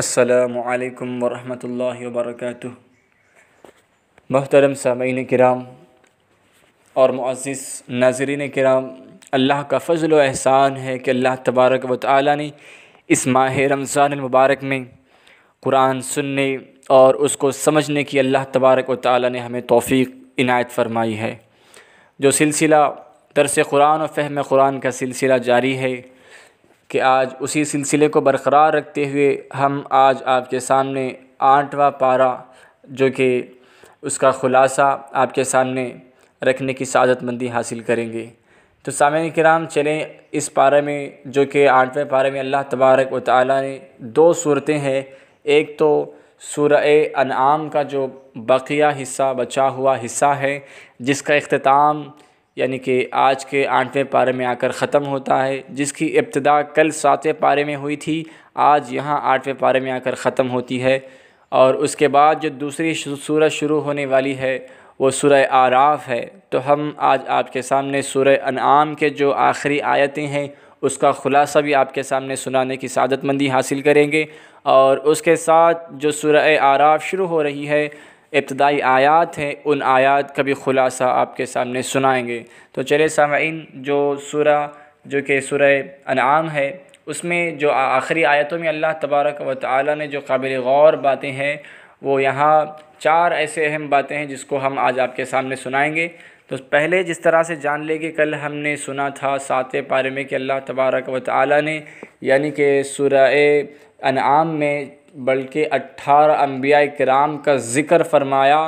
असलकम वरहमल वर्क महतरम सामीन कराम और मुआज़ नाजरीन कराम अल्लाह का फ़जल एहसान है कि अल्लाह तबारक व ताली ने इस माह रमज़ानमबारक में कुरान सुनने और उसको समझने की अल्लाह तबारक व ताली ने हमें तोफ़ी इनायत फ़रमाई है जो सिलसिला दरस कुरान और फ़हम कुरान का सिलसिला जारी है कि आज उसी सिलसिले को बरक़रार रखते हुए हम आज आपके सामने आठवां पारा जो कि उसका ख़ुलासा आपके सामने रखने की सादतमंदी हासिल करेंगे तो सामिन कराम चलें इस पारे में जो कि आठवें पारे में अल्लाह तबारक व ताली ने दो सूरतें हैं एक तो सूर अनाम का जो बक़िया हिस्सा बचा हुआ हिस्सा है जिसका अख्ताम यानी कि आज के आठवें पारे में आकर ख़त्म होता है जिसकी इब्तदा कल सातवें पारे में हुई थी आज यहाँ आठवें पारे में आकर ख़त्म होती है और उसके बाद जो दूसरी सूरत शुरू होने वाली है वो सूरह आराफ है तो हम आज आपके सामने सूरह अनआम के जो आखिरी आयतें हैं उसका ख़ुलासा भी आपके सामने सुनाने की सादतमंदी हासिल करेंगे और उसके साथ जो सूरह आराफ शुरू हो रही है इब्तदाई आयात हैं उन आयात का भी ख़ुलासा आपके सामने सुनाएंगे तो चले सामीन जो सूरा जो कि सूर अनाम है उसमें जो आखिरी आयतों में अल्लाह तबारक व ताली ने जो काबिल गौर बातें हैं वो यहाँ चार ऐसे अहम बातें हैं जिसको हम आज आपके सामने सुनाएंगे तो पहले जिस तरह से जान ले कि कल हमने सुना था सातवें पारे में कि अल्लाह तबारक व ताली ने यानी कि सूर अनाम में बल्कि अट्ठारह अम्बिया कराम का ज़िक्र फरमाया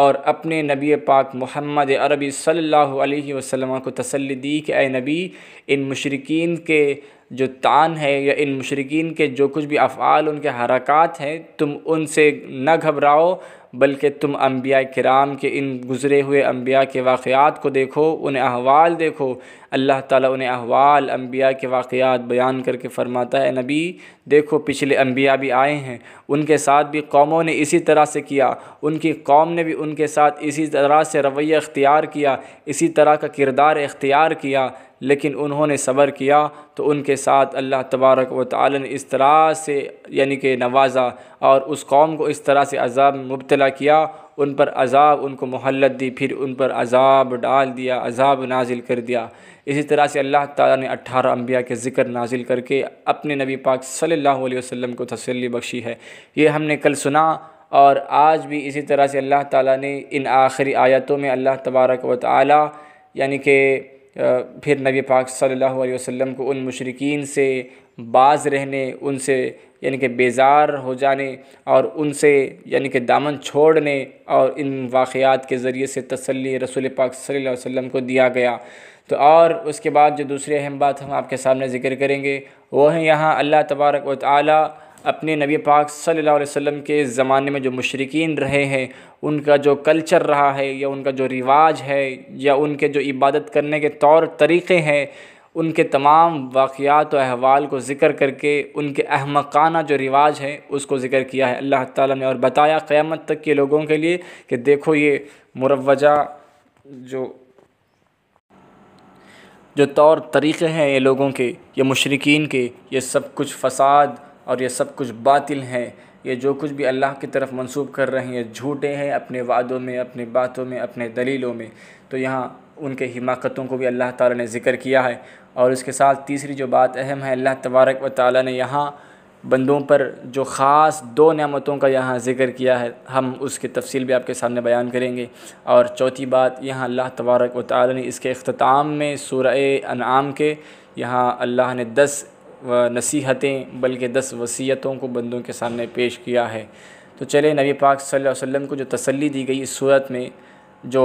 और अपने नबी पाक मोहम्मद अरबी सल्लल्लाहु अलैहि वसल्लम को तसल्ली दी कि ए नबी इन मशरकिन के जो तान है या इन मशरकिन के जो कुछ भी अफ़ाल उनके हरकत हैं तुम उनसे न घबराओ बल्कि तुम अम्बिया कराम के इन गुज़रे हुए अम्बिया के वाक़ात को देखो उन्हें अहवाल देखो अल्लाह ताला उन्हें अहवाल अम्बिया के वाक़ात बयान करके फ़रमाता है नबी देखो पिछले अम्बिया भी आए हैं उनके साथ भी कौमों ने इसी तरह से किया उनकी कौम ने भी उनके साथ इसी तरह से रवैया अख्तियार किया इसी तरह का किरदार अख्तियार किया लेकिन उन्होंने सब्र किया तो उनके साथ अल्लाह तबारक व ताली ने इस तरह से यानी कि नवाजा और उस कौम को इस तरह से अजाब मुबतला किया उन पर अजाब उनको मोहलत दी फिर उन पर अजाब डाल दिया अजाब नाजिल कर दिया इसी तरह से अल्लाह ताला ने अट्ठारह अम्बिया के ज़िक्र नाजिल करके अपने नबी पाक सल्लल्लाहु वसम को तसली बख्शी है ये हमने कल सुना और आज भी इसी तरह से अल्लाह ताली ने इन आखिरी आयतों में अल्लाह तबारक व ताली यानी कि फिर नबी पाक सल्लल्लाहु अलैहि वसल्लम को उन मशरकिन से बाज रहने उनसे यानी कि बेजार हो जाने और उनसे यानी कि दामन छोड़ने और इन वाक़ात के ज़रिए से तसल्ली रसूल पाक सल्लल्लाहु अलैहि वसल्लम को दिया गया तो और उसके बाद जो दूसरी अहम बात हम आपके सामने ज़िक्र करेंगे वह हैं यहाँ अल्लाह तबारक व ताली अपने नबी पाक सल्लल्लाहु अलैहि वसल्लम के ज़माने में जो मशरकिन रहे हैं उनका जो कल्चर रहा है या उनका जो रिवाज है या उनके जो इबादत करने के तौर तरीक़े हैं उनके तमाम वाक़ात और अहवाल को ज़िक्र करके उनके अहमकाना जो रिवाज है उसको ज़िक्र किया है अल्लाह ताला ने और बताया क़्यामत तक के लोगों के लिए कि देखो ये मुरवजा जो जो तौर तरीक़े हैं ये लोगों के ये मशरकिन के ये सब कुछ फसाद और ये सब कुछ बातिल है ये जो कुछ भी अल्लाह की तरफ मंसूब कर रहे हैं ये झूठे हैं अपने वादों में अपने बातों में अपने दलीलों में तो यहाँ उनके हिमाकतों को भी अल्लाह ताला ने ज़िक्र किया है और इसके साथ तीसरी जो बात अहम है अल्लाह तबारक व ताली ने यहाँ बंदों पर जो ख़ास दो नियामतों का यहाँ ज़िक्र किया है हम उसकी तफसील भी आपके सामने बयान करेंगे और चौथी बात यहाँ अल्लाह तबारक व ताली ने इसके अख्ताम में सूर अनाम के यहाँ अल्लाह ने दस नसीहतें बल्कि दस वसीयतों को बंदों के सामने पेश किया है तो चले नबी पाक सल्लल्लाहु अलैहि वसल्लम को जो तसल्ली दी गई इस सूरत में जो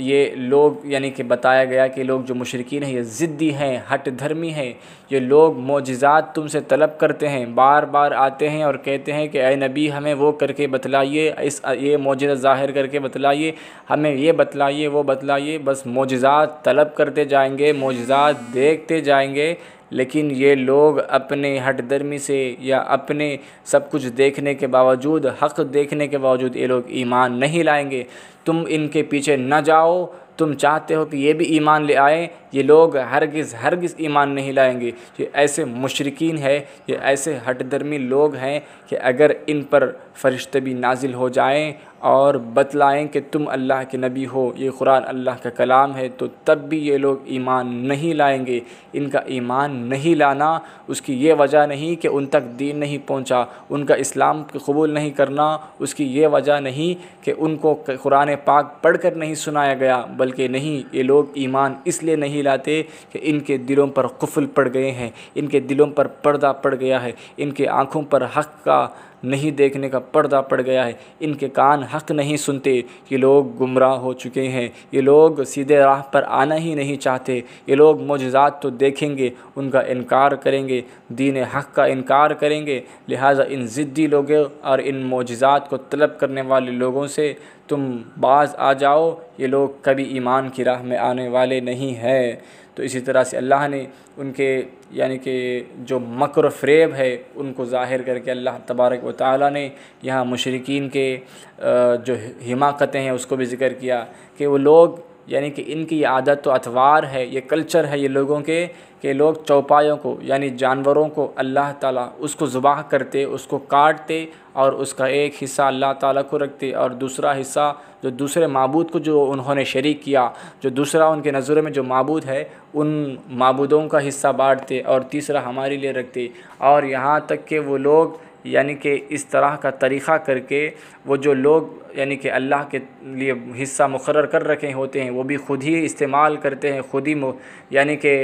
ये लोग यानी कि बताया गया कि लोग जो मशरकिन हैं ये ज़िद्दी हैं हट धर्मी हैं ये लोग मोजात तुमसे तलब करते हैं बार बार आते हैं और कहते हैं कि अय नबी हमें वो करके बतलाइए इस ये मौजा ज़ाहिर करके बतलाइए हमें ये बतलाइए वो बतलाइए बस मोजात तलब करते जाएंगे मोजात देखते जाएंगे लेकिन ये लोग अपने दर्मी से या अपने सब कुछ देखने के बावजूद हक़ देखने के बावजूद ये लोग ईमान नहीं लाएंगे तुम इनके पीछे न जाओ तुम चाहते हो कि ये भी ईमान ले आए ये लोग हरगिज़ हरगिज़ ईमान नहीं लाएंगे ये ऐसे मुशरकिन है ये ऐसे दर्मी लोग हैं कि अगर इन पर फ़रिश्ते भी नाजिल हो जाएं और बतलाएं कि तुम अल्लाह के नबी हो ये कुरान अल्लाह का कलाम है तो तब भी ये लोग ईमान नहीं लाएंगे इनका ईमान नहीं लाना उसकी ये वजह नहीं कि उन तक दीन नहीं पहुंचा उनका इस्लाम कबूल नहीं करना उसकी ये वजह नहीं कि उनको कुरान पाक पढ़कर नहीं सुनाया गया बल्कि नहीं ये लोग ईमान इसलिए नहीं लाते कि इनके दिलों पर कफुल पड़ गए हैं इनके दिलों पर पर्दा पड़ गया है इनके आँखों पर हक का नहीं देखने का पर्दा पड़ गया है इनके कान हक नहीं सुनते ये लोग गुमराह हो चुके हैं ये लोग सीधे राह पर आना ही नहीं चाहते ये लोग मुजजात तो देखेंगे उनका इनकार करेंगे दीन हक का इनकार करेंगे लिहाजा इन ज़िद्दी लोगों और इन मोजात को तलब करने वाले लोगों से तुम बाज आ जाओ ये लोग कभी ईमान की राह में आने वाले नहीं हैं तो इसी तरह से अल्लाह ने उनके यानी कि जो मकर फ्रेब है उनको ज़ाहिर करके अल्लाह तबारक व ताली ने यहाँ मशरकिन के जो हिमाकतें हैं उसको भी ज़िक्र किया कि वो लोग यानी कि इनकी ये आदत तो अतवार है ये कल्चर है ये लोगों के कि लोग चौपायों को यानी जानवरों को अल्लाह ताला उसको ज़ुबाह करते उसको काटते और उसका एक हिस्सा अल्लाह ताला को रखते और दूसरा हिस्सा जो दूसरे मबूद को जो उन्होंने शरीक किया जो दूसरा उनके नज़रों में जो मबूद है उन मबूदों का हिस्सा बाँटते और तीसरा हमारे लिए रखते और यहाँ तक कि वो लोग यानी कि इस तरह का तरीक़ा करके वो जो लोग यानी कि अल्लाह के लिए हिस्सा मुकर कर रखे होते हैं वो भी ख़ुद ही इस्तेमाल करते हैं ख़ुद ही यानी कि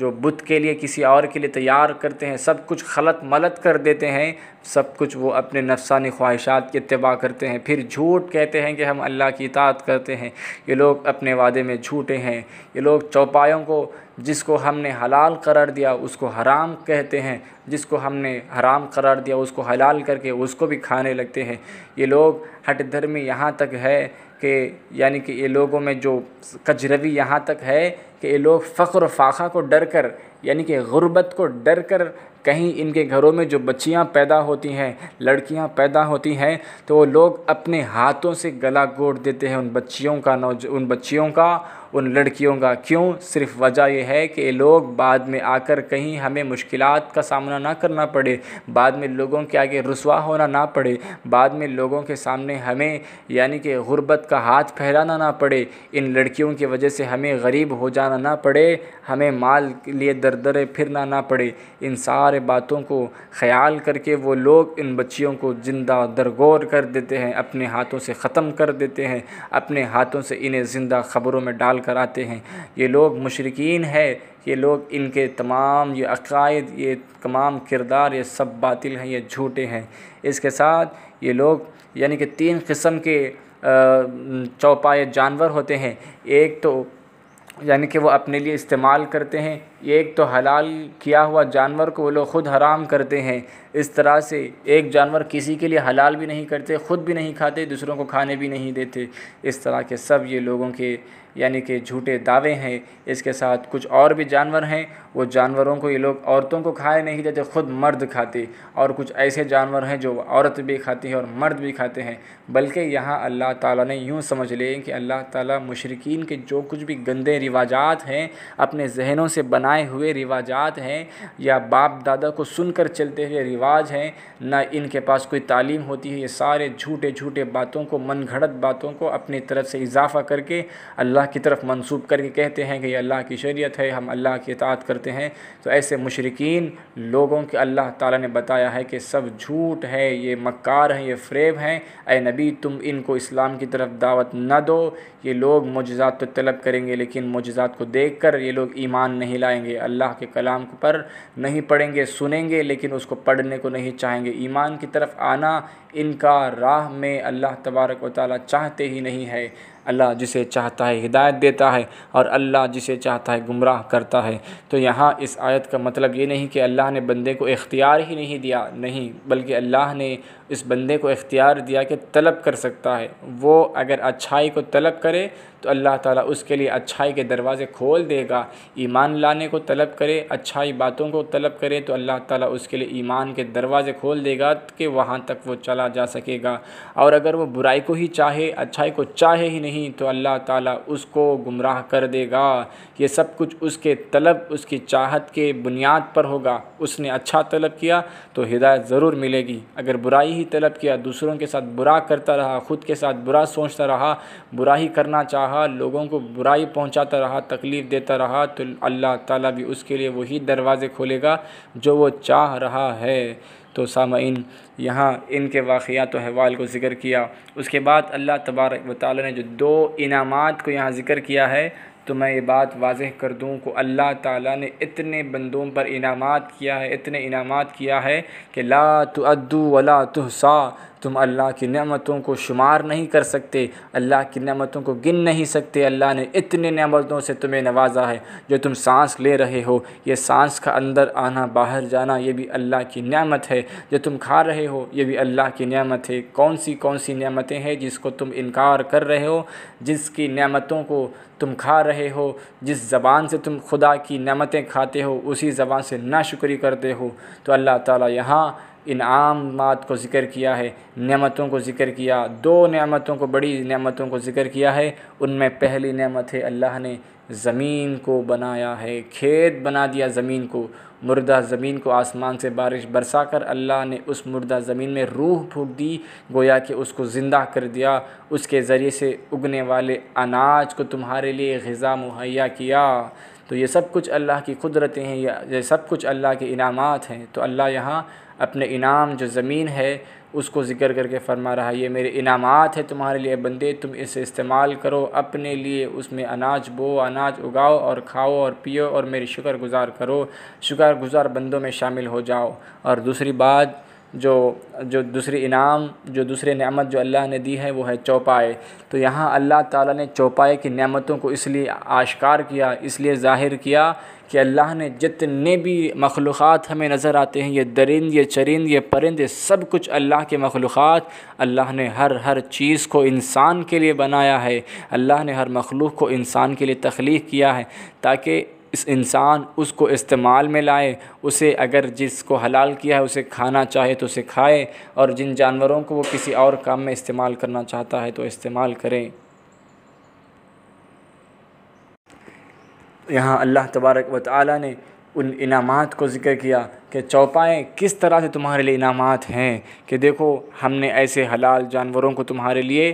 जो बुत के लिए किसी और के लिए तैयार करते हैं सब कुछ खलत मलत कर देते हैं सब कुछ वो अपने नफसानी ख्वाहिशात के तबाह करते हैं फिर झूठ कहते हैं कि हम अल्लाह की इतात करते हैं ये लोग अपने वादे में झूठे हैं ये लोग चौपायों को जिसको हमने हलाल करार दिया उसको हराम कहते हैं जिसको हमने हराम करार दिया उसको हलाल करके उसको भी खाने लगते हैं ये लोग हट धर्मी यहाँ तक है कि यानी कि ये लोगों में जो कजरवी यहाँ तक है कि ये लोग फ़ख्र फाखा को डर कर यानी कि ग़ुरबत को डर कर कहीं इनके घरों में जो बच्चियाँ पैदा होती हैं लड़कियाँ पैदा होती हैं तो वो लोग अपने हाथों से गला घोट देते हैं उन बच्चियों का नौज उन बच्चियों का उन लड़कियों का क्यों सिर्फ वजह यह है कि लोग बाद में आकर कहीं हमें मुश्किल का सामना ना करना पड़े बाद में लोगों के आगे रसुआ होना ना पड़े बाद में लोगों के सामने हमें यानी कि ग़ुरबत का हाथ फैलाना ना पड़े इन लड़कियों की वजह से हमें गरीब हो जाना ना पड़े हमें माल के लिए दर दरे फिरना ना पड़े इन सारे बातों को ख्याल करके वो लोग इन बच्चियों को ज़िंदा दरगोर कर देते हैं अपने हाथों से ख़त्म कर देते हैं अपने हाथों से इन्हें ज़िंदा ख़बरों में डाल कराते हैं ये लोग मशरकिन है ये लोग इनके तमाम ये अकायद ये तमाम किरदार ये सब बातिल हैं ये झूठे हैं इसके साथ ये लोग यानी कि तीन किस्म के चौपाए जानवर होते हैं एक तो यानी कि वो अपने लिए इस्तेमाल करते हैं एक तो हलाल किया हुआ जानवर को वो लोग ख़ुद हराम करते हैं इस तरह से एक जानवर किसी के लिए हलाल भी नहीं करते ख़ुद भी नहीं खाते दूसरों को खाने भी नहीं देते इस तरह के सब ये लोगों के यानी कि झूठे दावे हैं इसके साथ कुछ और भी जानवर हैं वो जानवरों को ये लोग औरतों को खाए नहीं देते खुद मर्द खाते और कुछ ऐसे जानवर हैं जो औरत भी खाती है और मर्द भी खाते हैं बल्कि यहाँ अल्लाह ताला ने यूँ समझ लिए कि अल्लाह ताला मुशरकिन के जो कुछ भी गंदे रिवाजात हैं अपने जहनों से बनाए हुए रिवाजात हैं या बाप दादा को सुनकर चलते हुए रिवाज हैं ना इनके पास कोई तालीम होती है ये सारे झूठे झूठे बातों को मन बातों को अपनी तरफ से इजाफ़ा करके अल्लाह अल्लाह की तरफ मनसूब करके कहते हैं कि ये अल्लाह की शरीयत है हम अल्लाह की इतात करते हैं तो ऐसे मशरकिन लोगों के अल्लाह ताला ने बताया है कि सब झूठ है ये मक्कार हैं ये फ्रेब हैं ए नबी तुम इनको इस्लाम की तरफ दावत न दो ये लोग मुजजात तो तलब करेंगे लेकिन मुजजात को देख कर ये लोग ईमान नहीं लाएंगे अल्लाह के कलाम पर नहीं पढ़ेंगे सुनेंगे लेकिन उसको पढ़ने को नहीं चाहेंगे ईमान की तरफ आना इनका राह में अल्लाह तबारक व ताली चाहते ही नहीं है अल्लाह जिसे चाहता है हिदायत देता है और अल्लाह जिसे चाहता है गुमराह करता है तो यहाँ इस आयत का मतलब ये नहीं कि अल्लाह ने बंदे को इख्तियार ही नहीं दिया नहीं बल्कि अल्लाह ने इस बंदे को इख्तियार दिया कि तलब कर सकता है वो अगर अच्छाई को तलब करे तो अल्लाह ताला उसके लिए अच्छाई के दरवाज़े खोल देगा ईमान लाने को तलब करे अच्छाई बातों को तलब करे तो अल्लाह ताला उसके लिए ईमान के दरवाज़े खोल देगा कि वहाँ तक वो चला जा सकेगा और अगर वो बुराई को ही चाहे अच्छाई को चाहे ही नहीं तो अल्लाह ताला उसको गुमराह कर देगा ये सब कुछ उसके तलब उसकी चाहत के बुनियाद पर होगा उसने अच्छा तलब किया तो हिदायत ज़रूर मिलेगी अगर बुराई ही ही तलब किया दूसरों के साथ बुरा करता रहा ख़ुद के साथ बुरा सोचता रहा बुरा ही करना चाहा लोगों को बुराई पहुंचाता रहा तकलीफ़ देता रहा तो अल्लाह ताला भी उसके लिए वही दरवाज़े खोलेगा जो वो चाह रहा है तो सामीन यहाँ इनके वाक़ात तो हवाल को ज़िक्र किया उसके बाद अल्लाह तबारक वाली ने जो दो इनाम को यहाँ ज़िक्र किया है तो मैं ये बात वाजह कर दूँ को अल्लाह ताला ने इतने बंदों पर इनामात किया है इतने इनामात किया है कि ला तो अद्दू वला सा तुम अल्लाह की नमतों को शुमार नहीं कर सकते अल्लाह की नमतों को गिन नहीं सकते अल्लाह ने इतने नमतों से तुम्हें नवाजा है जो तुम सांस ले रहे हो ये सांस का अंदर आना बाहर जाना ये भी अल्लाह की नमत है जो तुम खा रहे हो ये भी अल्लाह की नमत है कौन सी कौन सी नमतें हैं जिसको तुम इनकार कर रहे हो जिसकी नमतों को तुम खा रहे हो जिस ज़बान से तुम खुदा की नमतें खाते हो उसी ज़बान से नाशुक्री करते हो तो अल्लाह ताला यहाँ इनामात को ज़िक्र किया है नमतों को ज़िक्र किया दो नमतों को बड़ी नमतों को ज़िक्र किया है उनमें पहली नमत है अल्लाह ने ज़मीन को बनाया है खेत बना दिया ज़मीन को मुर्दा ज़मीन को आसमान से बारिश बरसा कर अल्लाह ने उस मुर्दा ज़मीन में रूह फूक दी गोया कि उसको ज़िंदा कर दिया उसके ज़रिए से उगने वाले अनाज को तुम्हारे लिए गज़ा मुहैया किया तो ये सब कुछ अल्लाह की कुदरतें हैं या ये सब कुछ अल्लाह के इनामात हैं तो अल्लाह यहाँ अपने इनाम जो ज़मीन है उसको ज़िक्र करके फरमा रहा ये मेरे इनामात है तुम्हारे लिए बंदे तुम इसे इस्तेमाल करो अपने लिए उसमें अनाज बो अनाज उगाओ और खाओ और पियो और मेरी शुक्रगुज़ार करो शुक्रगुज़ार बंदों में शामिल हो जाओ और दूसरी बात जो जो दूसरी इनाम जो दूसरी नमत जो अल्लाह ने दी है वो है चौपाए तो यहाँ अल्लाह ताला ने चौपाए की नमतों को इसलिए आश्कार किया इसलिए ज़ाहिर किया कि अल्लाह ने जितने भी मखलूक़ हमें नज़र आते हैं ये दरिंद ये चरिंद ये परिंद ये सब कुछ अल्लाह के मखलूक़ अल्लाह ने हर हर चीज़ को इंसान के लिए बनाया है अल्लाह ने हर मखलूक को इंसान के लिए तख्लीक किया है ताकि इस इंसान उसको इस्तेमाल में लाए उसे अगर जिसको हलाल किया है उसे खाना चाहे तो उसे खाए और जिन जानवरों को वो किसी और काम में इस्तेमाल करना चाहता है तो इस्तेमाल करें यहाँ अल्लाह तबारक व ताली ने उन इनामात को ज़िक्र किया कि चौपाएँ किस तरह से तुम्हारे लिए इनामात हैं कि देखो हमने ऐसे हलाल जानवरों को तुम्हारे लिए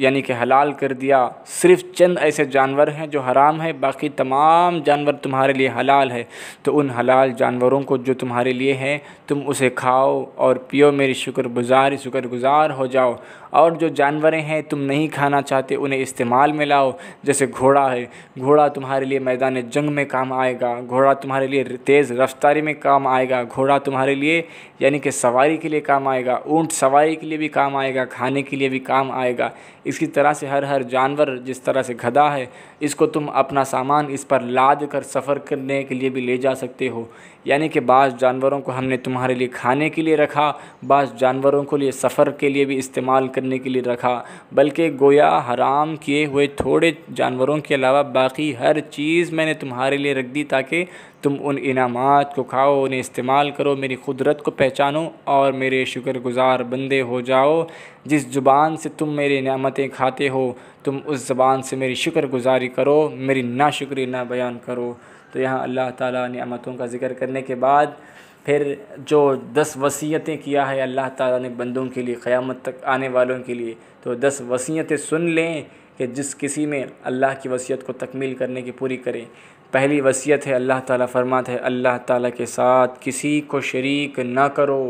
यानी कि हलाल कर दिया सिर्फ चंद ऐसे जानवर हैं जो हराम है बाकी तमाम जानवर तुम्हारे लिए हलाल है तो उन हलाल जानवरों को जो तुम्हारे लिए हैं तुम उसे खाओ और पियो मेरी शुक्रगुजारी शुक्रगुजार हो जाओ और जो जानवरें हैं तुम नहीं खाना चाहते उन्हें इस्तेमाल में लाओ जैसे घोड़ा है घोड़ा तुम्हारे लिए मैदान जंग में काम आएगा घोड़ा तुम्हारे लिए तेज़ रफ्तारी में काम आएगा घोड़ा तुम्हारे लिए यानी कि सवारी के लिए काम आएगा ऊँट सवारी के लिए भी काम आएगा खाने के लिए भी काम आएगा इसी तरह से हर हर जानवर जिस तरह से गधा है इसको तुम अपना सामान इस पर लाद कर सफ़र करने के लिए भी ले जा सकते हो यानी कि बाज़ जानवरों को हमने तुम्हारे लिए खाने के लिए रखा बाज़ जानवरों को लिए सफ़र के लिए भी इस्तेमाल करने के लिए रखा बल्कि गोया हराम किए हुए थोड़े जानवरों के अलावा बाकी हर चीज़ मैंने तुम्हारे लिए रख दी ताकि तुम उन इनामात को खाओ उन्हें इस्तेमाल करो मेरी कुदरत को पहचानो और मेरे शुक्रगुजार बंदे हो जाओ जिस ज़ुबान से तुम मेरी नियामतें खाते हो तुम उस ज़बान से मेरी शुक्रगुजारी करो मेरी ना शुक्रिया ना बयान करो तो यहाँ अल्लाह ताला नियामतों का ज़िक्र करने के बाद फिर जो दस वसीयतें किया है अल्लाह ताला ने बंदों के लिए क़यामत तक आने वालों के लिए तो दस वसीयतें सुन लें कि जिस किसी में अल्लाह की वसीयत को तकमील करने की पूरी करें पहली वसीयत है अल्लाह ताला फरमाते हैं अल्लाह ताला के साथ किसी को शरीक ना करो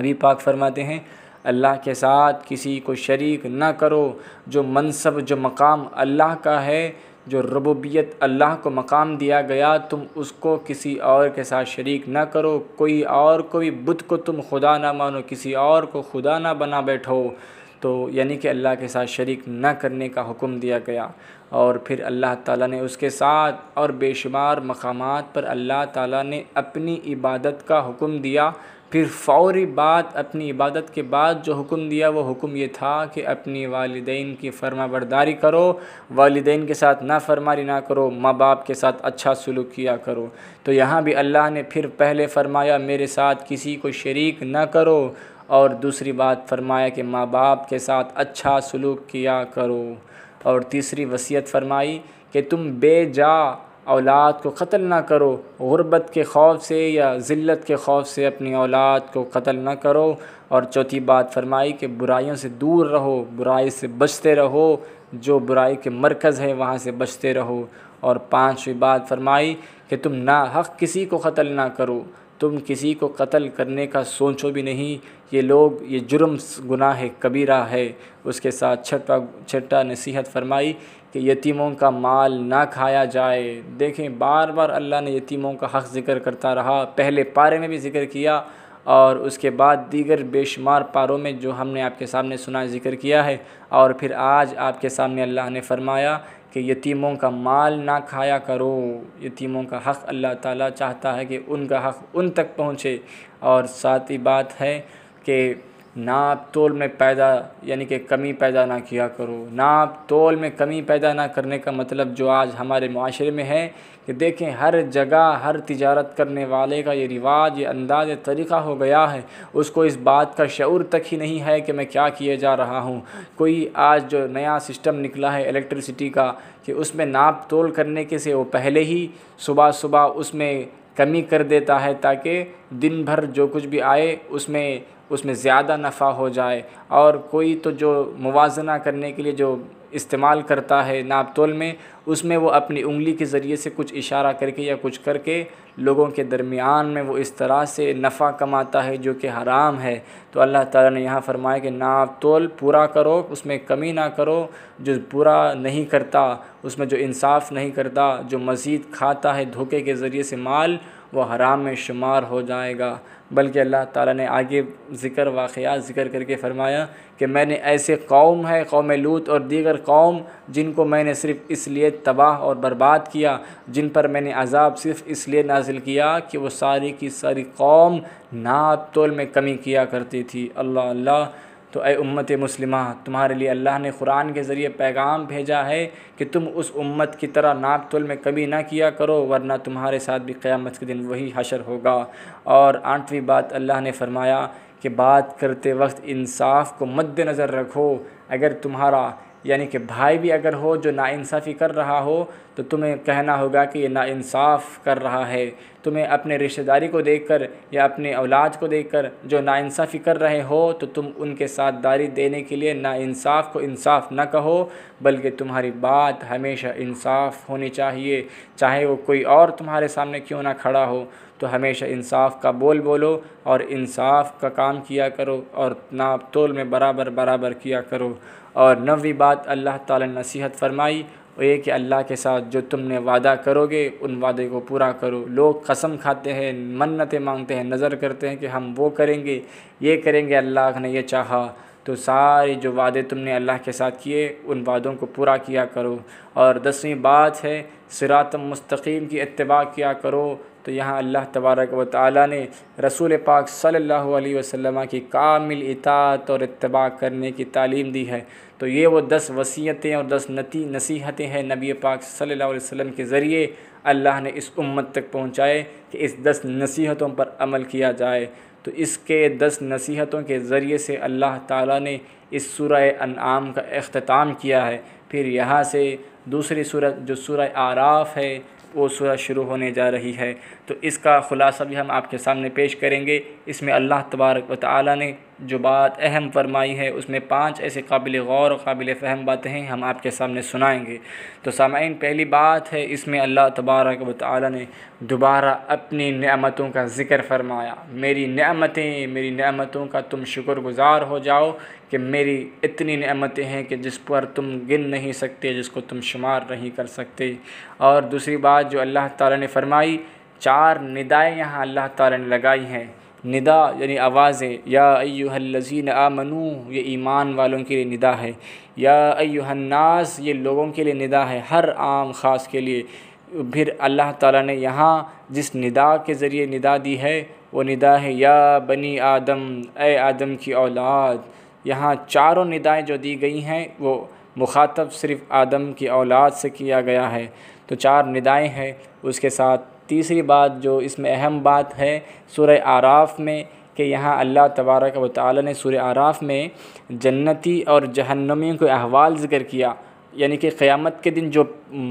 नबी पाक फरमाते हैं अल्लाह के साथ किसी को शरीक ना करो जो मनसब जो मकाम अल्लाह का है जो रबूबियत अल्लाह को मकाम दिया गया तुम उसको किसी और के साथ शरीक ना करो कोई और को भी बुत को तुम खुदा ना मानो किसी और को खुदा ना बना बैठो तो यानी कि अल्लाह के साथ शरीक न करने का हुक्म दिया गया और फिर अल्लाह ताला ने उसके साथ और बेशुमार मकामात पर अल्लाह ताला ने अपनी इबादत का हुक्म दिया फिर फौरी बात अपनी इबादत के बाद जो हुक्म दिया वो हुक्म ये था कि अपनी वालदेन की फरमाबरदारी करो वालदेन के साथ ना फरमारी ना करो माँ बाप के साथ अच्छा सलूक किया करो तो यहाँ भी अल्लाह ने फिर पहले फरमाया मेरे साथ किसी को शरीक ना करो और दूसरी बात फरमाया कि माँ बाप के साथ अच्छा सलूक किया करो और तीसरी वसीयत फरमाई कि तुम बेजा औलाद को कत्ल ना करो ग़ुरबत के खौफ से या ज़िल्त के खौफ से अपनी औलाद को कत्ल ना करो और चौथी बात फरमाई कि बुराइयों से दूर रहो बुराई से बचते रहो जो बुराई के मरकज़ है वहाँ से बचते रहो और पाँचवीं बात फरमाई कि तुम ना हक़ किसी को कत्ल ना करो तुम किसी को कत्ल करने का सोचो भी नहीं ये लोग ये जुर्म गुनाह कबीरा है उसके साथ छठा छठा नसीहत फरमाई कि यतीमों का माल ना खाया जाए देखें बार बार अल्लाह ने यतीमों का हक़ ज़िक्र करता रहा पहले पारे में भी ज़िक्र किया और उसके बाद दीगर बेशुमार पारों में जो हमने आपके सामने सुना ज़िक्र किया है और फिर आज आपके सामने अल्लाह ने फरमाया कि यतीमों का माल ना खाया करो यतीमों का हक़ अल्लाह ताला चाहता है कि उनका हक़ उन तक पहुँचे और साथ ही बात है कि नाप तोल में पैदा यानी कि कमी पैदा ना किया करो नाप तोल में कमी पैदा ना करने का मतलब जो आज हमारे माशरे में है कि देखें हर जगह हर तिजारत करने वाले का ये रिवाज ये अंदाज तरीक़ा हो गया है उसको इस बात का शूर तक ही नहीं है कि मैं क्या किए जा रहा हूँ कोई आज जो नया सिस्टम निकला है इलेक्ट्रिसिटी का कि उसमें नाप तोल करने के से वो पहले ही सुबह सुबह उसमें कमी कर देता है ताकि दिन भर जो कुछ भी आए उसमें उसमें ज़्यादा नफ़ा हो जाए और कोई तो जो मुवाजना करने के लिए जो इस्तेमाल करता है नाप तोल में उसमें वो अपनी उंगली के ज़रिए से कुछ इशारा करके या कुछ करके लोगों के दरमियान में वो इस तरह से नफ़ा कमाता है जो कि हराम है तो अल्लाह ताला ने यहाँ फरमाया कि नाप तोल पूरा करो उसमें कमी ना करो जो पूरा नहीं करता उसमें जो इंसाफ नहीं करता जो मज़ीद खाता है धोखे के ज़रिए से माल वो हराम में शुमार हो जाएगा बल्कि अल्लाह ताला ने आगे ज़िक्र वाक़ ज़िक्र करके फरमाया कि मैंने ऐसे कौम है कौम लूत और दीगर कौम जिनको मैंने सिर्फ़ इसलिए तबाह और बर्बाद किया जिन पर मैंने अजाब सिर्फ़ इसलिए नाजिल किया कि वो सारी की सारी कौम नाप तोल में कमी किया करती थी अल्लाह अल्लाह तो ए उम्मत मुस्लिमा तुम्हारे लिए अल्लाह ने कुरान के ज़रिए पैगाम भेजा है कि तुम उस उम्मत की तरह नाप तुल में कभी ना किया करो वरना तुम्हारे साथ भी क़्यामत के दिन वही हशर होगा और आठवीं बात अल्लाह ने फरमाया कि बात करते वक्त इंसाफ को मद्दनज़र रखो अगर तुम्हारा यानी कि भाई भी अगर हो जो नाानसाफ़ी कर रहा हो तो तुम्हें कहना होगा कि ये नाानसाफ़ कर रहा है तुम्हें अपने रिश्तेदारी को देखकर या अपने औलाद को देखकर जो नाानसाफी कर रहे हो तो तुम उनके साथ दारी देने के लिए नाानसाफ को इंसाफ ना कहो बल्कि तुम्हारी बात हमेशा इंसाफ होनी चाहिए चाहे वो कोई और तुम्हारे सामने क्यों ना खड़ा हो तो हमेशा इंसाफ का बोल बोलो और इंसाफ का काम किया करो और नाप तोल में बराबर बराबर किया करो और नवी बात अल्लाह ताला नसीहत फरमाई और ये कि अल्लाह के साथ जो तुमने वादा करोगे उन वादे को पूरा करो लोग कसम खाते हैं मन्नतें मांगते हैं नज़र करते हैं कि हम वो करेंगे ये करेंगे अल्लाह ने यह चाहा तो सारे जो वादे तुमने अल्लाह के साथ किए उन वादों को पूरा किया करो और दसवीं बात है सिरात मस्तकीम की इतबा किया करो तो यहाँ अल्लाह तबारक व ताली ने रसूल पाक सल्लल्लाहु अलैहि वसल्लम की कामिल इतात और इतबा करने की तालीम दी है तो ये वो दस वसीयतें और दस नती नसीहतें हैं नबी पाक सल्लल्लाहु अलैहि वसल्लम के ज़रिए अल्लाह ने इस उम्मत तक पहुँचाए कि इस दस नसीहतों पर अमल किया जाए तो इसके दस नसीहतों के ज़रिए से अल्लाह ताली ने इस सूरह अनाम का अख्ताम किया है फिर यहाँ से दूसरी सूरत जो सूर्य आराफ़ है वो सूरह शुरू होने जा रही है तो इसका ख़ुलासा भी हम आपके सामने पेश करेंगे इसमें अल्लाह तबारक व ताली ने जो बात अहम फरमाई है उसमें पांच ऐसे काबिल गौर और काबिल फ़हम बातें हैं हम आपके सामने सुनाएंगे तो सामाइन पहली बात है इसमें अल्लाह तबारक व ने दोबारा अपनी नमतों का ज़िक्र फरमाया मेरी नमतें मेरी नेमतों का तुम शुक्रगुजार हो जाओ कि मेरी इतनी नमतें हैं कि जिस पर तुम गिन नहीं सकते जिसको तुम शुमार नहीं कर सकते और दूसरी बात जो अल्लाह ताला ने फरमाई चार निदाएँ यहाँ अल्लाह ताला ने लगाई हैं निदा यानी आवाज़ें या आ मनु ये ईमान वालों के लिए निदा है या अयुहन्नास ये लोगों के लिए निदा है हर आम ख़ास के लिए फिर अल्लाह ताला ने यहाँ जिस निदा के ज़रिए निदा दी है वो निदा है या बनी आदम ए आदम की औलाद यहाँ चारों निदाएँ जो दी गई हैं वो मुखातब सिर्फ़ आदम की औलाद से किया गया है तो चार निदाएँ हैं उसके साथ तीसरी बात जो इसमें अहम बात है सूर्य आराफ़ में कि यहाँ अल्लाह तबारक व ताली ने सूर्य आराफ़ में जन्नती और जहन्नमियों के अहवाल ज़िक्र किया यानी कि क़्यामत के दिन जो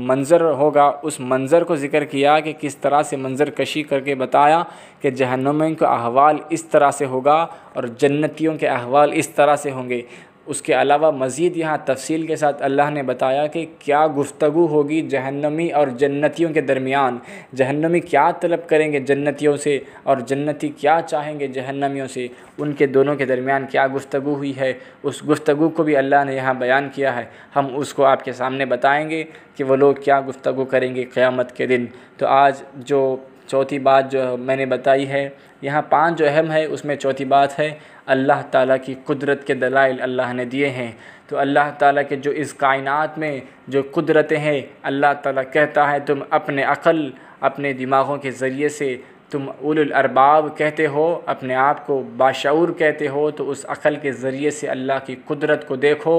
मंज़र होगा उस मंज़र को ज़िक्र किया कि किस तरह से मंज़र कशी करके बताया कि जहन्नमियों का अहवाल इस तरह से होगा और जन्नतियों के अहवाल इस तरह से होंगे उसके अलावा मज़ीद यहाँ तफसील के साथ अल्लाह ने बताया कि क्या गुफ्तगु होगी जहन्नमी और जन्नतियों के दरमियान जहन्नमी क्या तलब करेंगे जन्नतियों से और जन्नती क्या चाहेंगे जहन्नमियों से उनके दोनों के दरमियान क्या गुफ्तगु हुई है उस गुफ्तगु को भी अल्लाह ने यहाँ बयान किया है हम उसको आपके सामने बताएँगे कि वो लोग क्या गुफ्तगु करेंगे क़्यामत के दिन तो आज जो चौथी बात जो मैंने बताई है यहाँ पांच जो अहम है उसमें चौथी बात है अल्लाह ताला की कुदरत के दलाइल अल्लाह ने दिए हैं तो अल्लाह ताला के जो इस कायनात में जो कुदरतें हैं अल्लाह ताला कहता है तुम अपने अक़ल अपने दिमागों के ज़रिए से तुम उल अरबाब कहते हो अपने आप को बाशूर कहते हो तो उस अक़ल के ज़रिए से अल्लाह की कुदरत को देखो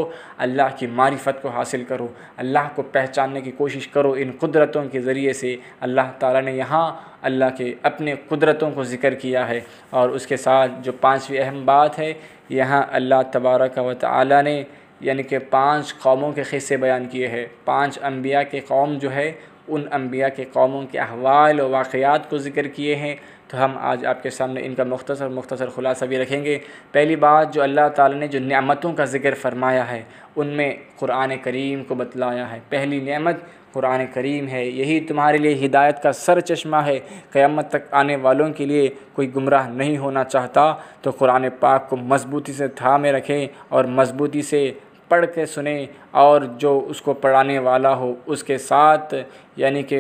अल्लाह की मारिफत को हासिल करो अल्लाह को पहचानने की कोशिश करो इन कुदरतों के ज़रिए से अल्लाह ताला ने यहाँ अल्लाह के अपने कुदरतों को ज़िक्र किया है और उसके साथ जो पाँचवीं अहम बात है यहाँ अल्लाह तबारक व ताली ने यानी कि पाँच कौमों के ख़िस्से बयान किए हैं पाँच अम्बिया के कौम जो है उन अम्बिया के कौमों के अहवाल और वाक़ात को ज़िक्र किए हैं तो हम आज आपके सामने इनका मुख्तर मुख्तर ख़ुलासा भी रखेंगे पहली बात जो अल्लाह ताली ने जो नमतों का ज़िक्र फरमाया है उनमें क़ुरान करीम को बतलाया है पहली नमत क़ुरान करीम है यही तुम्हारे लिए हिदायत का सर चश्मा है क़यामत तक आने वालों के लिए कोई गुमराह नहीं होना चाहता तो कुरान पाक को मजबूती से थामे रखें और मजबूती से पढ़ के सुने और जो उसको पढ़ाने वाला हो उसके साथ यानी कि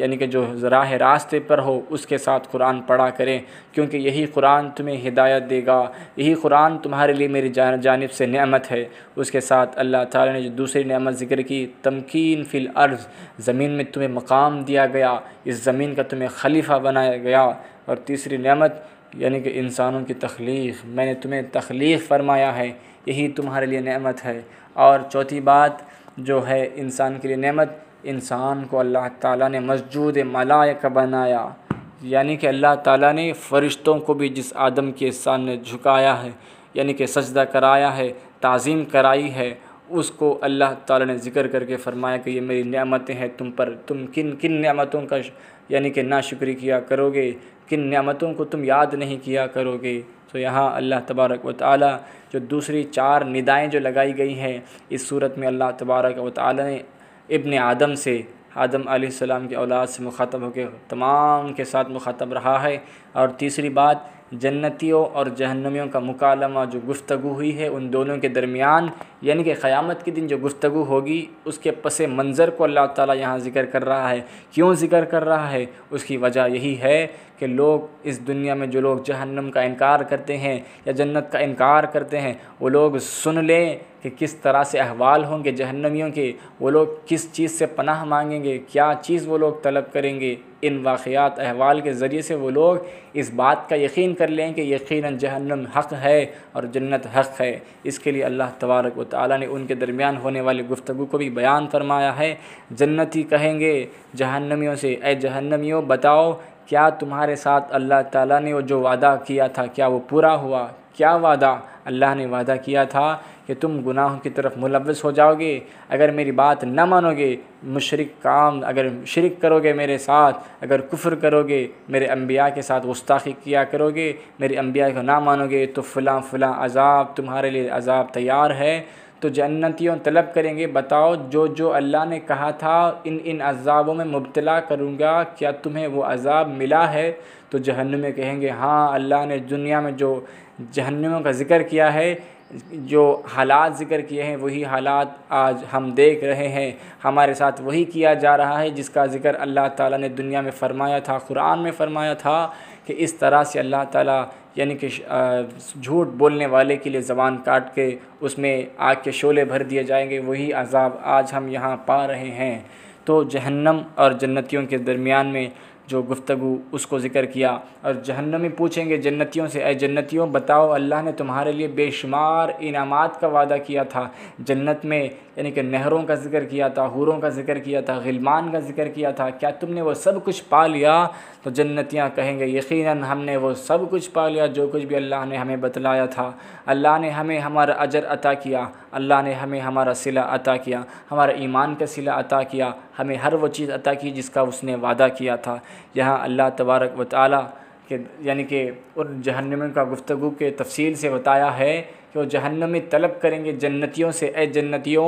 यानी कि जो राह रास्ते पर हो उसके साथ कुरान पढ़ा करें क्योंकि यही कुरान तुम्हें हिदायत देगा यही कुरान तुम्हारे लिए मेरी जान, जानब से नमत है उसके साथ अल्लाह ताला ने जो दूसरी नमत जिक्र की तमकीन फ़िल अर्ज़ ज़मीन में तुम्हें मकाम दिया गया इस ज़मीन का तुम्हें खलीफा बनाया गया और तीसरी नमत यानी कि इंसानों की तख्लीक मैंने तुम्हें तख्लीक फ़रमाया है यही तुम्हारे लिए नेमत है और चौथी बात जो है इंसान के लिए नेमत इंसान को अल्लाह ताला ने मस्जूद मलायक बनाया यानी कि अल्लाह ताला ने फ़रिश्तों को भी जिस आदम के सामने झुकाया है यानी कि सजदा कराया है ताज़ीम कराई है उसको अल्लाह ताला ने ज़िक्र करके फरमाया कि ये मेरी नियामतें हैं तुम पर तुम किन किन नियामतों का यानी कि नाशुक्री किया करोगे किन नियामतों को तुम याद नहीं किया करोगे तो यहाँ अल्लाह तबारक व ताली जो दूसरी चार निदाएँ जो लगाई गई हैं इस सूरत में अल्लाह तबारक व ताली ने इब्न आदम से आदम आसमाम की औलाद से मुखातब होकर तमाम के साथ मुखातब रहा है और तीसरी बात जन्नतियों और जहन्नमियों का मुकालमा जो गुफ्तु हुई है उन दोनों के दरमियान यानी कि क़यामत के दिन जो गुफ्तु होगी उसके पस मंज़र को अल्लाह ताला यहाँ ज़िक्र कर रहा है क्यों ज़िक्र कर रहा है उसकी वजह यही है कि लोग इस दुनिया में जो लोग जहन्नम का इनकार करते हैं या जन्नत का इनकार करते हैं वो लोग सुन लें कि किस तरह से अहवाल होंगे जहन्नमियों के वो लोग किस चीज़ से पनाह मांगेंगे क्या चीज़ वो लोग तलब करेंगे इन वाक़ात अहवाल के ज़रिए से वो लोग इस बात का यकीन कर लें कि यकीन जहन्नम हक़ है और जन्नत हक़ है इसके लिए अल्लाह तबारक व ताली ने उनके दरमियान होने वाली गुफ्तु को भी बयान फरमाया है जन्नती कहेंगे जहन्नमियों से ए जहन्नमियों बताओ क्या तुम्हारे साथ अल्लाह ताली ने वो जो वादा किया था क्या वो पूरा हुआ क्या वादा अल्लाह ने वादा किया था कि तुम गुनाहों की तरफ मुलवस हो जाओगे अगर मेरी बात न मानोगे मुशरक काम अगर शर्क करोगे मेरे साथ अगर कुफ्र करोगे मेरे अम्बिया के साथ गुस्ताखी किया करोगे मेरे अम्बिया को ना मानोगे तो फ़लाँ फ़लाँ अजाब तुम्हारे लिए अजाब तैयार है तो जन्नतियों तलब करेंगे बताओ जो जो अल्लाह ने कहा था इन इन अजाबों में मुबतला करूँगा क्या तुम्हें वो अजाब मिला है तो जहन्नुम कहेंगे हाँ अल्लाह ने दुनिया में जो जहन्नुमों का जिक्र किया है जो हालात ज़िक्र किए हैं वही हालात आज हम देख रहे हैं हमारे साथ वही किया जा रहा है जिसका ज़िक्र अल्लाह ताला ने दुनिया में फ़रमाया था कुरान में फ़रमाया था कि इस तरह से अल्लाह ताला यानी कि झूठ बोलने वाले के लिए ज़बान काट के उसमें आग के शोले भर दिए जाएंगे वही अजाब आज हम यहाँ पा रहे हैं तो जहन्नम और जन्नतियों के दरमियान में जो गुफ्तु उसको ज़िक्र किया और जहन्नमी पूछेंगे जन्नतियों से अय जन्नतियों बताओ अल्लाह ने तुम्हारे लिए बेशुमार इनामात का वादा किया था जन्नत में यानी कि नहरों का जिक्र किया था हूरों का जिक्र किया था गिलमान का जिक्र किया था क्या तुमने वो सब कुछ पा लिया तो जन्नतियाँ कहेंगे यकीन हमने वो सब कुछ पा लिया जो कुछ भी अल्लाह ने हमें बतलाया था अल्लाह ने हमें हमारा अजर अता किया अल्लाह ने हमें हमारा सिला अता किया हमारा ईमान का सिला अता किया हमें हर वो चीज़ अता की जिसका उसने वादा किया था यहाँ अल्लाह तबारक व ताली के यानी कि उन जहन्नम का गुफ्तु के तफसील से बताया है कि वो जहन्नमी तलब करेंगे जन्नतियों से ए जन्नतियों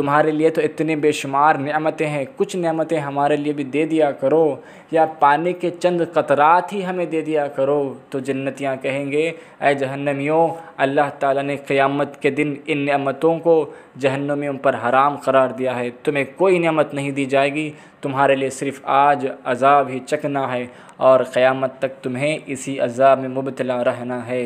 तुम्हारे लिए तो इतनी बेशुमार नेमतें हैं कुछ नेमतें हमारे लिए भी दे दिया करो या पानी के चंद कतरात ही हमें दे दिया करो तो जन्नतियाँ कहेंगे अय जहन्नमियों अल्लाह ताला ने क़यामत के दिन इन नेमतों को जहन्नमियों पर हराम करार दिया है तुम्हें कोई नेमत नहीं दी जाएगी तुम्हारे लिए सिर्फ़ आज अजाब ही चकना है और क़यामत तक तुम्हें इसी अजाब में मुबतला रहना है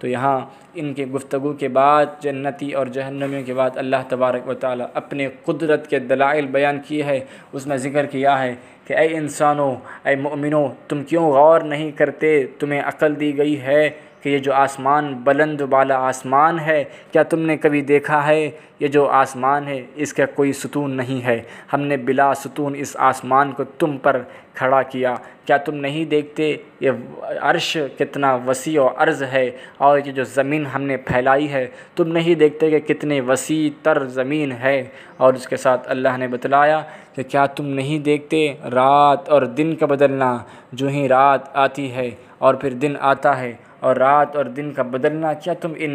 तो यहाँ इनके गुफ्तु के बाद जन्नती और जहन्नमियों के बाद अल्लाह तबारक व अपने कुदरत के दलाइल बयान किए हैं उसमें ज़िक्र किया है कि अय इंसानों अय तुम क्यों गौर नहीं करते तुम्हें अकल दी गई है कि ये जो आसमान बुलंद वाला आसमान है क्या तुमने कभी देखा है ये जो आसमान है इसका कोई सुतून नहीं है हमने बिला सुतून इस आसमान को तुम पर खड़ा किया क्या तुम नहीं देखते ये अर्श कितना वसी और अर्ज़ है और ये जो ज़मीन हमने फैलाई है तुम नहीं देखते कि कितने वसी तर ज़मीन है और उसके साथ अल्लाह ने बतलाया कि क्या तुम नहीं देखते रात और दिन का बदलना जो ही रात आती है और फिर दिन आता है और रात और दिन का बदलना क्या तुम इन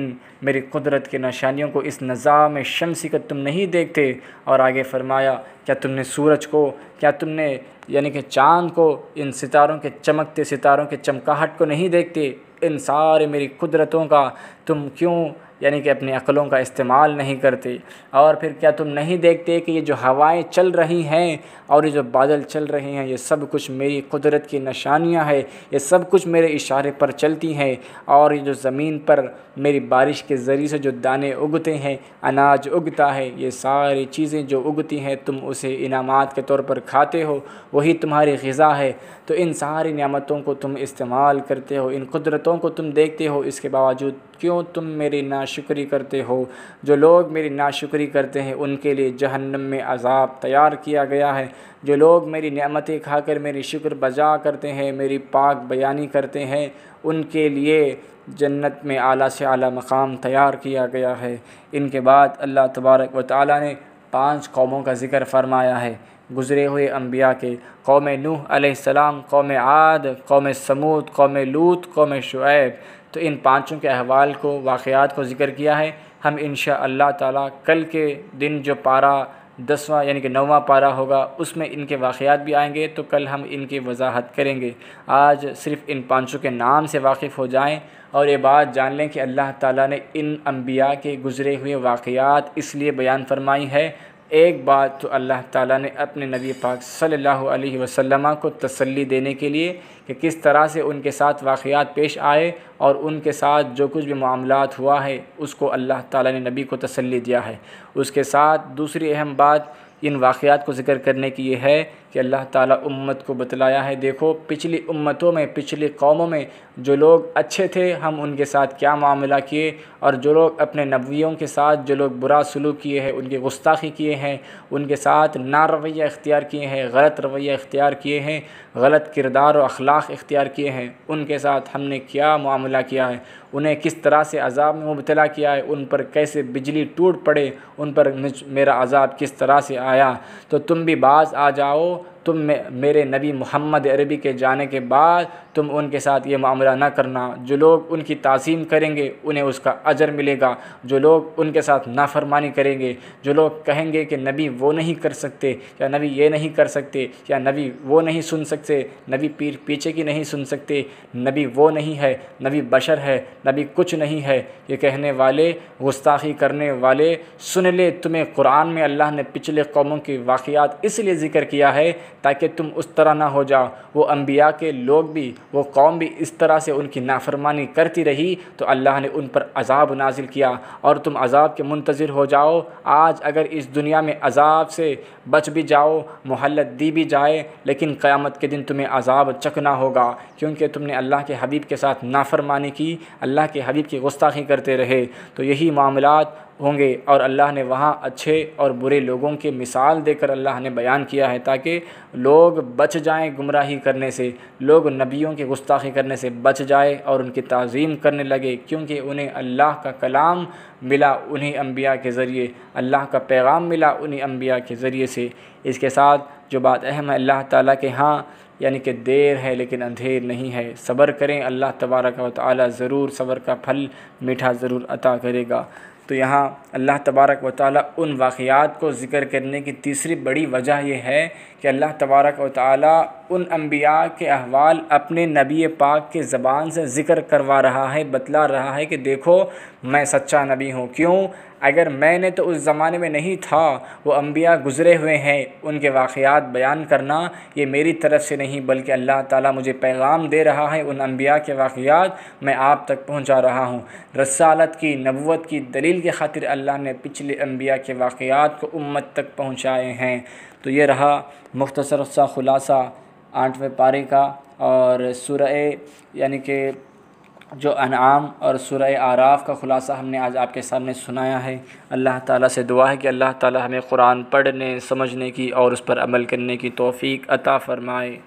मेरी कुदरत के निशानियों को इस नज़ाम शमसी का तुम नहीं देखते और आगे फरमाया क्या तुमने सूरज को क्या तुमने यानी कि चाँद को इन सितारों के चमकते सितारों के चमकाहट को नहीं देखते इन सारे मेरी कुदरतों का तुम क्यों यानी कि अपनी अक़लों का इस्तेमाल नहीं करते और फिर क्या तुम नहीं देखते कि ये जो हवाएं चल रही हैं और ये जो बादल चल रहे हैं ये सब कुछ मेरी कुदरत की निशानियाँ है ये सब कुछ मेरे इशारे पर चलती हैं और ये जो ज़मीन पर मेरी बारिश के ज़रिए से जो दाने उगते हैं अनाज उगता है ये सारी चीज़ें जो उगती हैं तुम उसे इनाम के तौर पर खाते हो वही तुम्हारी ग़ा है तो इन सारी नियामतों को तुम इस्तेमाल करते हो इन कुदरतों को तुम देखते हो इसके बावजूद क्यों तुम मेरी नाशुक्री करते हो जो लोग मेरी नाशुक्री करते हैं उनके लिए जहन्नम में अजाब तैयार किया गया है जो लोग मेरी नियामतें खाकर मेरी शुक्र बजा करते हैं मेरी पाक बयानी करते हैं उनके लिए जन्नत में आला से आला मकाम तैयार किया गया है इनके बाद अल्लाह तबारक व ताली ने पाँच कौमों का ज़िक्र फरमाया है गुज़रे हुए अम्बिया के कौम नूह सलाम कौम आद कौम समूद कौम लूत कौम शुएब तो इन पाँचों के अहवाल को वाक़ात को ज़िक्र किया है हम इन अल्लाह ताला कल के दिन जो पारा दसवां यानी कि नौवां पारा होगा उसमें इनके वाक़ात भी आएंगे तो कल हम इनकी वजाहत करेंगे आज सिर्फ़ इन पाँचों के नाम से वाकिफ़ हो जाएं और ये बात जान लें कि अल्लाह ताला ने इन अम्बिया के गुज़रे हुए वाक़ात इसलिए बयान फरमाई है एक बात तो अल्लाह ताला ने अपने नबी पाक सल्लल्लाहु अलैहि वसल्लम को तसल्ली देने के लिए कि किस तरह से उनके साथ वाक़ात पेश आए और उनके साथ जो कुछ भी मामला हुआ है उसको अल्लाह ताला ने नबी को तसल्ली दिया है उसके साथ दूसरी अहम बात इन वाक़ात को ज़िक्र करने की यह है कि अल्लाह ताला उम्मत को बतलाया है देखो पिछली उम्मतों में पिछली कौमों में जो लोग अच्छे थे हम उनके साथ क्या मामला किए और जो लोग अपने नबियों के साथ जो लोग बुरा सलूक किए हैं उनकी गुस्ताखी किए हैं उनके साथ ना रवैया इख्तियार किए हैं गलत रवैया इख्तियार किए हैं गलत किरदार और अखलाक इख्तियार किए हैं उनके साथ हमने क्या मामला किया है उन्हें किस तरह से अजाब में मुबतला किया है उन पर कैसे बिजली टूट पड़े उन पर मेरा अजाब किस तरह से आया तो तुम भी बाज आ जाओ तुम मेरे नबी मोहम्मद अरबी के जाने के बाद तुम उनके साथ ये मामला ना करना जो लोग उनकी तज़ीम करेंगे उन्हें उसका अजर मिलेगा जो लोग उनके साथ नाफरमानी करेंगे जो लोग कहेंगे कि नबी वो नहीं कर सकते या नबी ये नहीं कर सकते या नबी वो नहीं सुन सकते नबी पीर पीछे की नहीं सुन सकते नबी वो नहीं है नबी बशर है नबी कुछ नहीं है ये कहने वाले गुस्ताखी करने वाले सुन ले तुम्हें कुरान में अल्लाह ने पिछले कौमों के वाक़ात इसलिए ज़िक्र किया है ताकि तुम उस तरह ना हो जाओ वो अम्बिया के लोग भी वो कौम भी इस तरह से उनकी नाफरमानी करती रही तो अल्लाह ने उन पर अजाब नाजिल किया और तुम अजाब के मुंतज़र हो जाओ आज अगर इस दुनिया में अजाब से बच भी जाओ मोहलत दी भी जाए लेकिन क़्यामत के दिन तुम्हें अजाब चकना होगा क्योंकि तुमने अल्लाह के हबीब के साथ नाफरमानी की अल्लाह के हबीब की गुस्ताखी करते रहे तो यही मामला होंगे और अल्लाह ने वहाँ अच्छे और बुरे लोगों के मिसाल देकर अल्लाह ने बयान किया है ताकि लोग बच जाएं गुमराही करने से लोग नबियों के गुस्ताखी करने से बच जाए और उनकी तज़ीम करने लगे क्योंकि उन्हें अल्लाह का कलाम मिला उन्हीं अम्बिया के ज़रिए अल्लाह का पैगाम मिला उन्हीं अम्बिया के ज़रिए से इसके साथ जो बात अहम है अल्लाह ताला के हाँ यानी कि देर है लेकिन अंधेर नहीं है सब्र करें अल्लाह तबारक व ताली ज़रूर सब्र का फल मीठा ज़रूर अता करेगा तो यहाँ अल्लाह तबारक व ताली उन वाक़ात को ज़िक्र करने की तीसरी बड़ी वजह यह है कि अल्लाह तबारक व ताली उन अम्बिया के अहवाल अपने नबी पाक के ज़बान से ज़िक्र करवा रहा है बतला रहा है कि देखो मैं सच्चा नबी हूँ क्यों अगर मैंने तो उस ज़माने में नहीं था वो अम्बिया गुज़रे हुए हैं उनके वाक़ात बयान करना ये मेरी तरफ़ से नहीं बल्कि अल्लाह ताला मुझे पैगाम दे रहा है उन अम्बिया के वाक़ात मैं आप तक पहुंचा रहा हूँ रसालत की नबूत की दलील के खातिर अल्लाह ने पिछले अम्बिया के वाक़ात को उम्मत तक पहुँचाए हैं तो ये रहा मुख्तसर सा ख़ुलासा आठवें पारे का और सुर यानी कि जो अनाम और सुरह आराफ़ का ख़ुलासा हमने आज आपके सामने सुनाया है अल्लाह ताला से दुआ है कि अल्लाह ताला हमें कुरान पढ़ने समझने की और उस पर अमल करने की तौफीक अता फ़रमाए